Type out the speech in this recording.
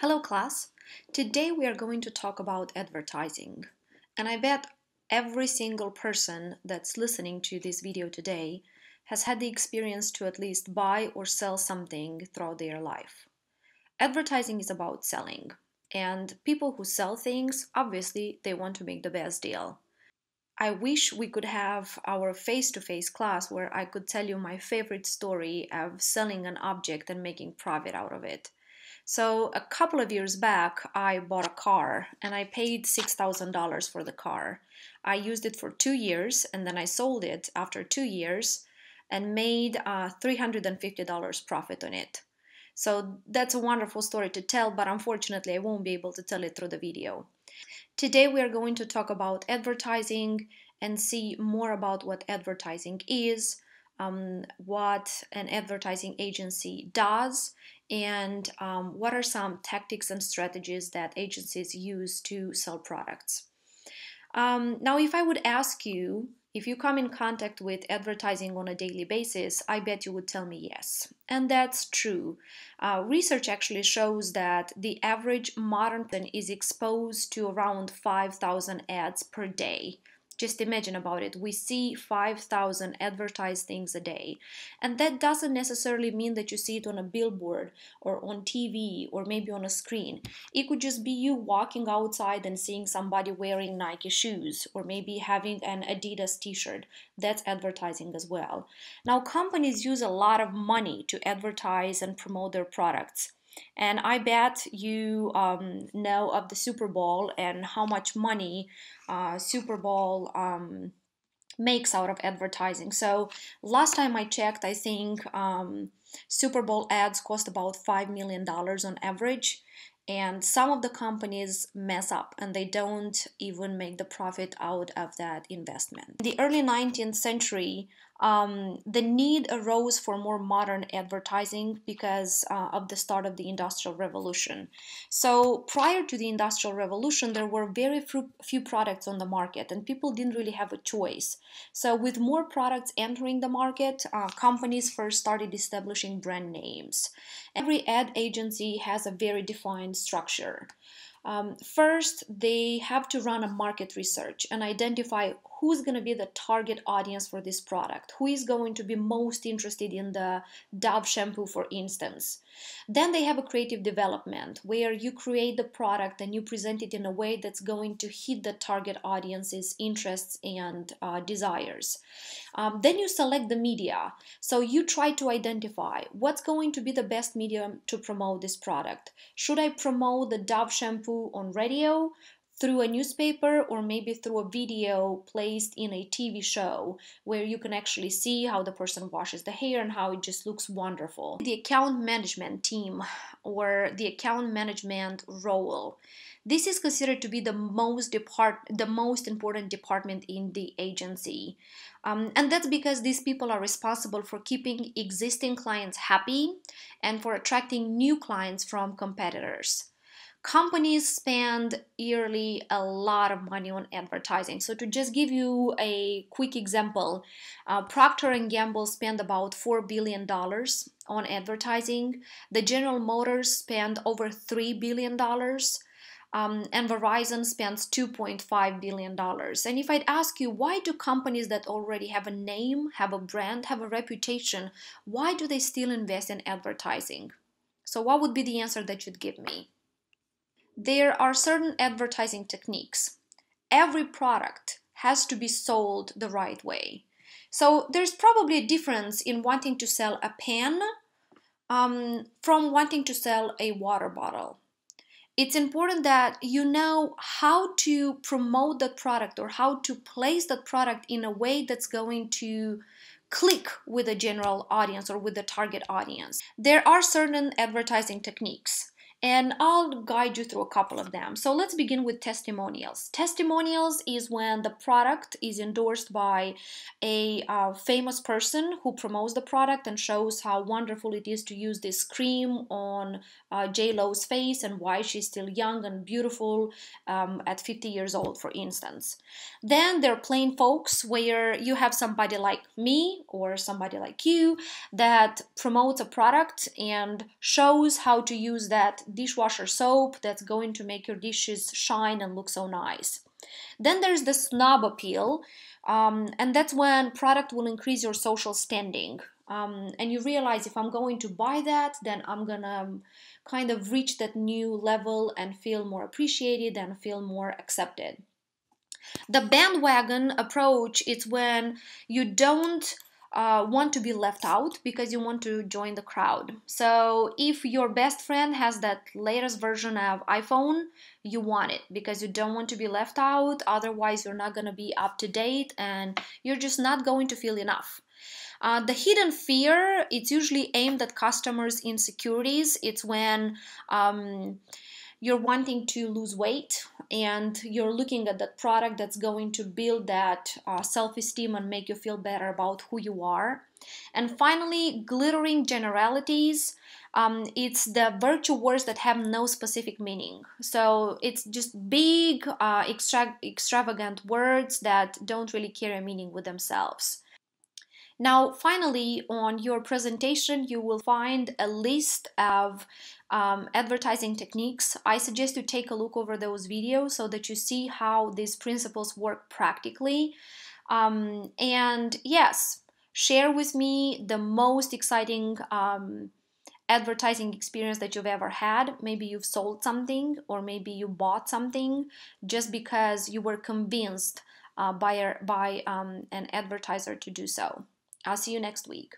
Hello class! Today we are going to talk about advertising. And I bet every single person that's listening to this video today has had the experience to at least buy or sell something throughout their life. Advertising is about selling. And people who sell things, obviously, they want to make the best deal. I wish we could have our face to face class where I could tell you my favorite story of selling an object and making profit out of it so a couple of years back, I bought a car and I paid $6,000 for the car. I used it for two years and then I sold it after two years and made uh, $350 profit on it. So that's a wonderful story to tell, but unfortunately I won't be able to tell it through the video. Today we are going to talk about advertising and see more about what advertising is, um, what an advertising agency does and um, what are some tactics and strategies that agencies use to sell products. Um, now, if I would ask you if you come in contact with advertising on a daily basis, I bet you would tell me yes. And that's true. Uh, research actually shows that the average modern person is exposed to around 5,000 ads per day. Just imagine about it. We see 5,000 advertised things a day. And that doesn't necessarily mean that you see it on a billboard or on TV or maybe on a screen. It could just be you walking outside and seeing somebody wearing Nike shoes or maybe having an Adidas t shirt. That's advertising as well. Now, companies use a lot of money to advertise and promote their products. And I bet you um, know of the Super Bowl and how much money uh, Super Bowl um, makes out of advertising. So last time I checked, I think um, Super Bowl ads cost about $5 million on average. And some of the companies mess up and they don't even make the profit out of that investment. In the early 19th century, um, the need arose for more modern advertising because uh, of the start of the Industrial Revolution. So, prior to the Industrial Revolution, there were very few products on the market, and people didn't really have a choice. So, with more products entering the market, uh, companies first started establishing brand names. Every ad agency has a very defined structure. Um, first, they have to run a market research and identify who's going to be the target audience for this product, who is going to be most interested in the Dove shampoo, for instance. Then they have a creative development where you create the product and you present it in a way that's going to hit the target audience's interests and uh, desires. Um, then you select the media. So you try to identify what's going to be the best medium to promote this product. Should I promote the Dove shampoo? on radio, through a newspaper or maybe through a video placed in a TV show where you can actually see how the person washes the hair and how it just looks wonderful. The account management team or the account management role. This is considered to be the most depart the most important department in the agency. Um, and that's because these people are responsible for keeping existing clients happy and for attracting new clients from competitors companies spend yearly a lot of money on advertising so to just give you a quick example uh, procter and gamble spend about $4 billion on advertising the general motors spend over $3 billion um, and verizon spends $2.5 billion and if i'd ask you why do companies that already have a name have a brand have a reputation why do they still invest in advertising so what would be the answer that you'd give me there are certain advertising techniques. Every product has to be sold the right way. So there's probably a difference in wanting to sell a pen um, from wanting to sell a water bottle. It's important that you know how to promote that product or how to place that product in a way that's going to click with a general audience or with the target audience. There are certain advertising techniques and I'll guide you through a couple of them. So let's begin with testimonials. Testimonials is when the product is endorsed by a uh, famous person who promotes the product and shows how wonderful it is to use this cream on uh, J Lo's face and why she's still young and beautiful um, at 50 years old, for instance. Then there are plain folks where you have somebody like me or somebody like you that promotes a product and shows how to use that dishwasher soap that's going to make your dishes shine and look so nice. Then there's the snob appeal, um, and that's when product will increase your social standing. Um, and you realize if I'm going to buy that, then I'm gonna um, kind of reach that new level and feel more appreciated and feel more accepted. The bandwagon approach is when you don't uh, want to be left out because you want to join the crowd. So if your best friend has that latest version of iPhone, you want it because you don't want to be left out. Otherwise, you're not going to be up to date and you're just not going to feel enough. Uh, the hidden fear, it's usually aimed at customers' insecurities. It's when um, you're wanting to lose weight and you're looking at that product that's going to build that uh, self esteem and make you feel better about who you are. And finally, glittering generalities. Um, it's the virtue words that have no specific meaning. So it's just big, uh, extra- extravagant words that don't really carry a meaning with themselves. Now, finally, on your presentation, you will find a list of um, advertising techniques. I suggest you take a look over those videos so that you see how these principles work practically. Um, and yes, share with me the most exciting um, advertising experience that you've ever had. Maybe you've sold something or maybe you bought something just because you were convinced uh, by, by um, an advertiser to do so. I'll see you next week.